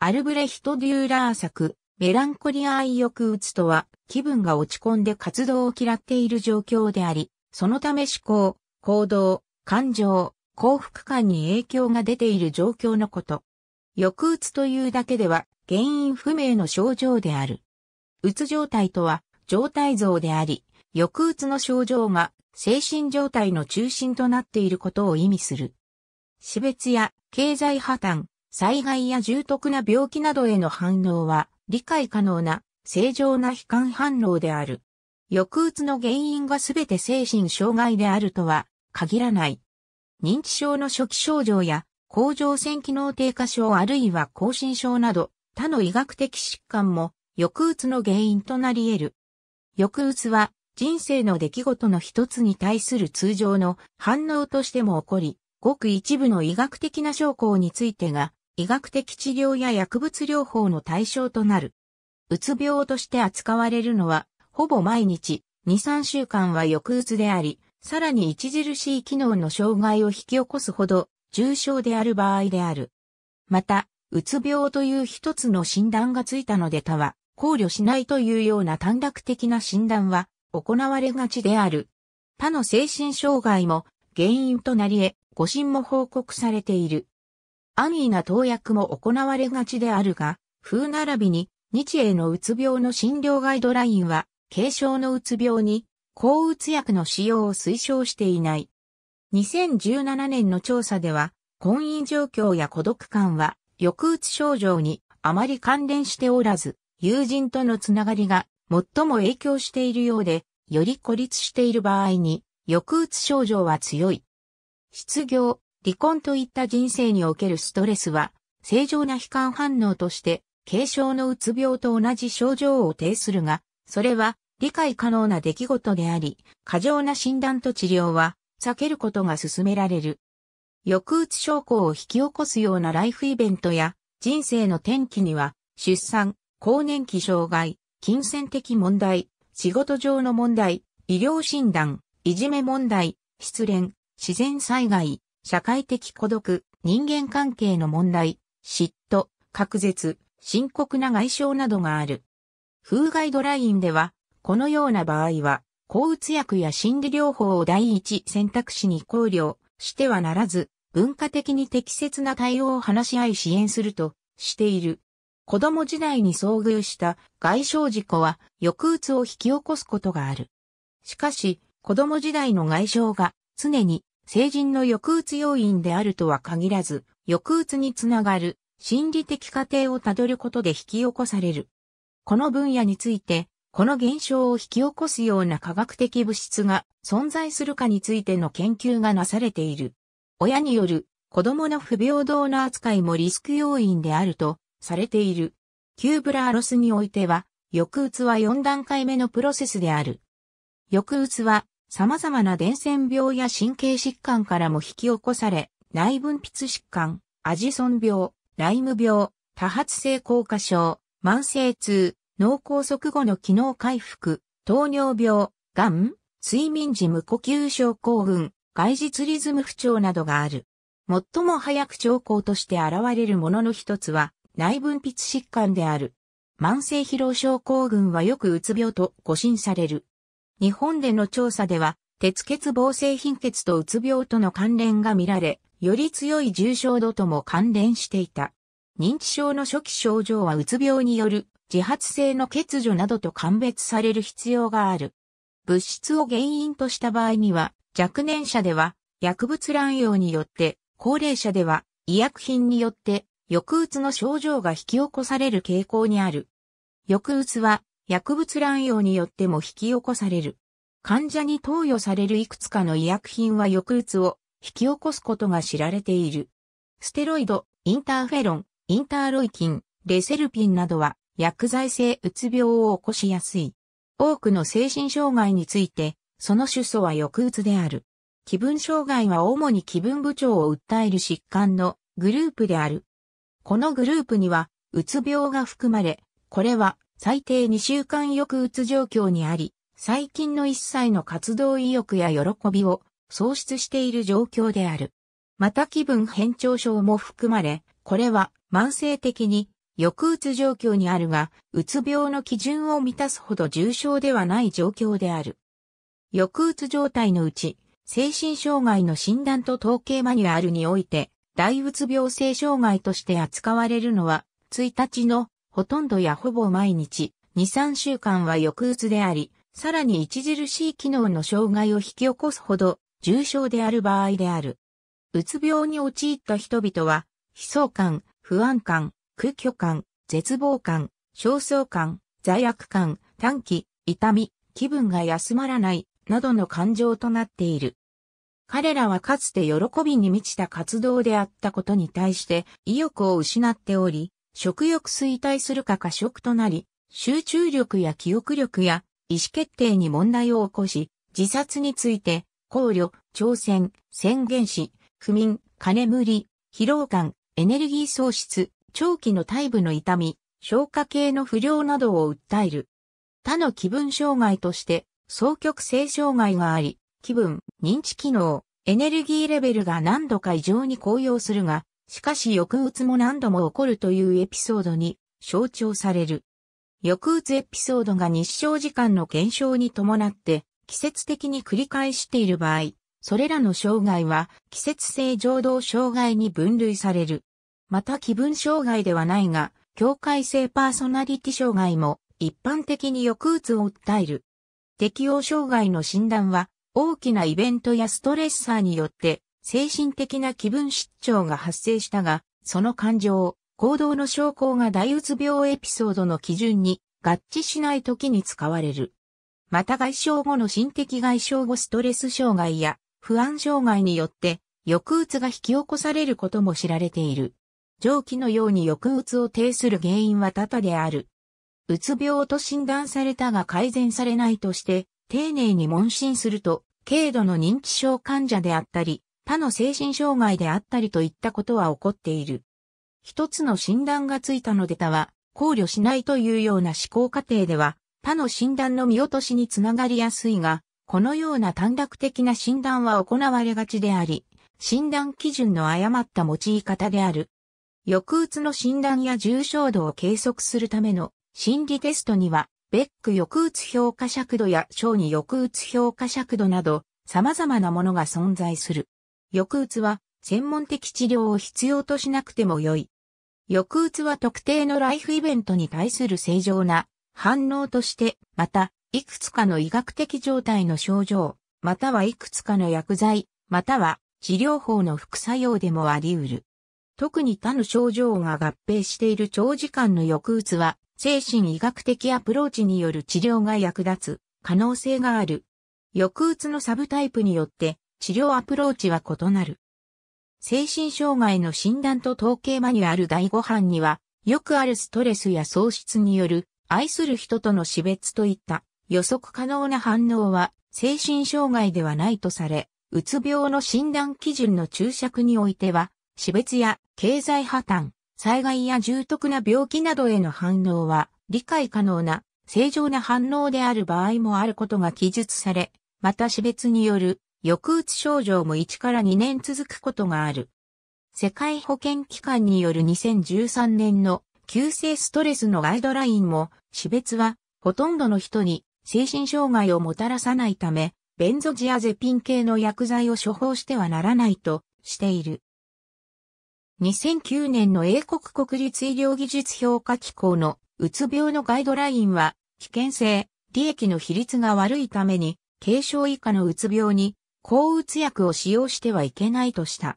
アルブレヒト・デューラー作、メランコリア愛欲打つとは、気分が落ち込んで活動を嫌っている状況であり、そのため思考、行動、感情、幸福感に影響が出ている状況のこと。欲打つというだけでは、原因不明の症状である。うつ状態とは、状態像であり、欲打つの症状が精神状態の中心となっていることを意味する。死別や経済破綻、災害や重篤な病気などへの反応は理解可能な正常な悲観反応である。抑うつの原因がすべて精神障害であるとは限らない。認知症の初期症状や甲状腺機能低下症あるいは亢進症など他の医学的疾患も抑うつの原因となり得る。抑うつは人生の出来事の一つに対する通常の反応としても起こり、ごく一部の医学的な症候についてが医学的治療や薬物療法の対象となる。うつ病として扱われるのは、ほぼ毎日、2、3週間は抑うつであり、さらに著しい機能の障害を引き起こすほど重症である場合である。また、うつ病という一つの診断がついたので他は考慮しないというような短絡的な診断は行われがちである。他の精神障害も原因となり得、誤診も報告されている。安易な投薬も行われがちであるが、風並びに日英のうつ病の診療ガイドラインは、軽症のうつ病に抗うつ薬の使用を推奨していない。2017年の調査では、婚姻状況や孤独感は、抑うつ症状にあまり関連しておらず、友人とのつながりが最も影響しているようで、より孤立している場合に、抑うつ症状は強い。失業、離婚といった人生におけるストレスは、正常な悲観反応として、軽症のうつ病と同じ症状を呈するが、それは理解可能な出来事であり、過剰な診断と治療は避けることが勧められる。抑うつ症候を引き起こすようなライフイベントや人生の転機には、出産、更年期障害、金銭的問題、仕事上の問題、医療診断、いじめ問題、失恋、自然災害、社会的孤独、人間関係の問題、嫉妬、隔絶、深刻な外傷などがある。風ガイドラインでは、このような場合は、抗うつ薬や心理療法を第一選択肢に考慮してはならず、文化的に適切な対応を話し合い支援するとしている。子供時代に遭遇した外傷事故は抑うつを引き起こすことがある。しかし、子供時代の外傷が常に成人の抑うつ要因であるとは限らず、抑うつにつながる心理的過程をたどることで引き起こされる。この分野について、この現象を引き起こすような科学的物質が存在するかについての研究がなされている。親による子供の不平等な扱いもリスク要因であるとされている。キューブラーロスにおいては、抑うつは4段階目のプロセスである。抑うつは様々な伝染病や神経疾患からも引き起こされ、内分泌疾患、アジソン病、ライム病、多発性硬化症、慢性痛、脳梗塞後の機能回復、糖尿病、がん、睡眠時無呼吸症候群、外実リズム不調などがある。最も早く兆候として現れるものの一つは内分泌疾患である。慢性疲労症候群はよくうつ病と誤診される。日本での調査では、鉄欠乏性貧血とうつ病との関連が見られ、より強い重症度とも関連していた。認知症の初期症状はうつ病による自発性の欠如などと鑑別される必要がある。物質を原因とした場合には、若年者では薬物乱用によって、高齢者では医薬品によって抑うつの症状が引き起こされる傾向にある。抑うつは薬物乱用によっても引き起こされる。患者に投与されるいくつかの医薬品は抑うつを引き起こすことが知られている。ステロイド、インターフェロン、インターロイキン、レセルピンなどは薬剤性うつ病を起こしやすい。多くの精神障害について、その主訴は抑うつである。気分障害は主に気分不調を訴える疾患のグループである。このグループには、うつ病が含まれ、これは最低2週間抑うつ状況にあり、最近の一切の活動意欲や喜びを喪失している状況である。また気分変調症も含まれ、これは慢性的に抑うつ状況にあるが、うつ病の基準を満たすほど重症ではない状況である。抑うつ状態のうち、精神障害の診断と統計マニュアルにおいて、大うつ病性障害として扱われるのは、1日のほとんどやほぼ毎日、2、3週間は抑うつであり、さらに著しい機能の障害を引き起こすほど重症である場合である。うつ病に陥った人々は、悲壮感、不安感、空虚感、絶望感、焦燥感、罪悪感、短期、痛み、気分が休まらない、などの感情となっている。彼らはかつて喜びに満ちた活動であったことに対して意欲を失っており、食欲衰退するか過食となり、集中力や記憶力や意思決定に問題を起こし、自殺について、考慮、挑戦、宣言し、不眠、金無理、疲労感、エネルギー喪失、長期の体部の痛み、消化系の不良などを訴える。他の気分障害として、双極性障害があり、気分、認知機能、エネルギーレベルが何度か異常に高揚するが、しかし抑うつも何度も起こるというエピソードに象徴される。抑うつエピソードが日照時間の減少に伴って季節的に繰り返している場合、それらの障害は季節性情動障害に分類される。また気分障害ではないが、境界性パーソナリティ障害も一般的に抑うつを訴える。適応障害の診断は大きなイベントやストレッサーによって精神的な気分失調が発生したが、その感情、行動の証拠が大うつ病エピソードの基準に合致しない時に使われる。また外傷後の心的外傷後ストレス障害や不安障害によって抑うつが引き起こされることも知られている。上記のように抑うつを呈する原因は多々である。うつ病と診断されたが改善されないとして、丁寧に問診すると、軽度の認知症患者であったり、他の精神障害であったりといったことは起こっている。一つの診断がついたので他は考慮しないというような思考過程では、他の診断の見落としにつながりやすいが、このような短絡的な診断は行われがちであり、診断基準の誤った用い方である。抑うつの診断や重症度を計測するための心理テストには、ベック抑うつ評価尺度や小児抑うつ評価尺度など、様々なものが存在する。抑うつは専門的治療を必要としなくても良い。抑うつは特定のライフイベントに対する正常な反応として、また、いくつかの医学的状態の症状、またはいくつかの薬剤、または治療法の副作用でもあり得る。特に他の症状が合併している長時間の抑うつは、精神医学的アプローチによる治療が役立つ可能性がある。抑うつのサブタイプによって治療アプローチは異なる。精神障害の診断と統計マニュアル第5版には、よくあるストレスや喪失による愛する人との死別といった予測可能な反応は精神障害ではないとされ、うつ病の診断基準の注釈においては、死別や経済破綻、災害や重篤な病気などへの反応は理解可能な正常な反応である場合もあることが記述され、また死別による抑うつ症状も1から2年続くことがある。世界保健機関による2013年の急性ストレスのガイドラインも、死別はほとんどの人に精神障害をもたらさないため、ベンゾジアゼピン系の薬剤を処方してはならないとしている。2009年の英国国立医療技術評価機構のうつ病のガイドラインは、危険性、利益の比率が悪いために、軽症以下のうつ病に抗うつ薬を使用してはいけないとした。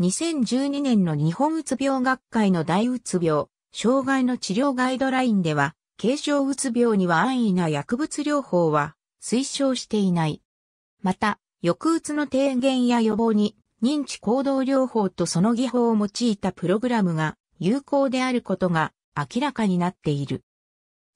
2012年の日本うつ病学会の大うつ病、障害の治療ガイドラインでは、軽症うつ病には安易な薬物療法は推奨していない。また、抑うつの低減や予防に認知行動療法とその技法を用いたプログラムが有効であることが明らかになっている。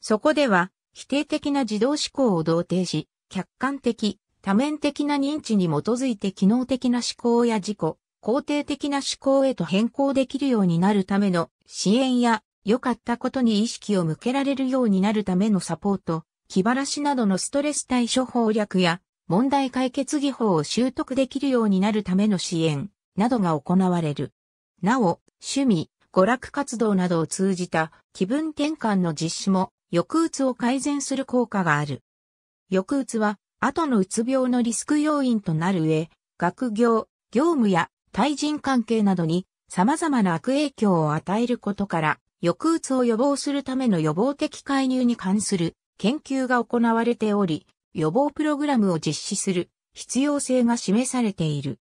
そこでは、否定的な自動思考を同定し、客観的、多面的な認知に基づいて機能的な思考や自己、肯定的な思考へと変更できるようになるための支援や良かったことに意識を向けられるようになるためのサポート、気晴らしなどのストレス対処法略や問題解決技法を習得できるようになるための支援などが行われる。なお、趣味、娯楽活動などを通じた気分転換の実施も抑うつを改善する効果がある。抑うつは後のうつ病のリスク要因となる上、学業、業務や対人関係などに様々な悪影響を与えることから、抑うつを予防するための予防的介入に関する研究が行われており、予防プログラムを実施する必要性が示されている。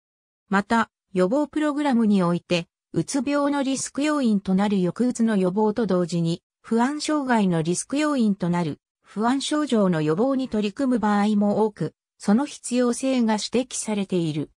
また、予防プログラムにおいて、うつ病のリスク要因となる抑うつの予防と同時に、不安障害のリスク要因となる不安症状の予防に取り組む場合も多く、その必要性が指摘されている。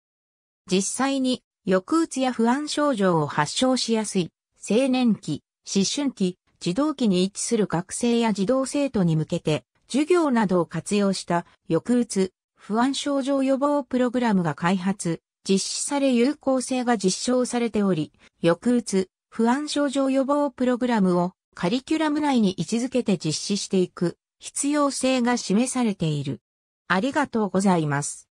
実際に、抑うつや不安症状を発症しやすい、青年期、思春期、児童期に位置する学生や児童生徒に向けて、授業などを活用した抑うつ、不安症状予防プログラムが開発、実施され有効性が実証されており、抑うつ、不安症状予防プログラムをカリキュラム内に位置づけて実施していく必要性が示されている。ありがとうございます。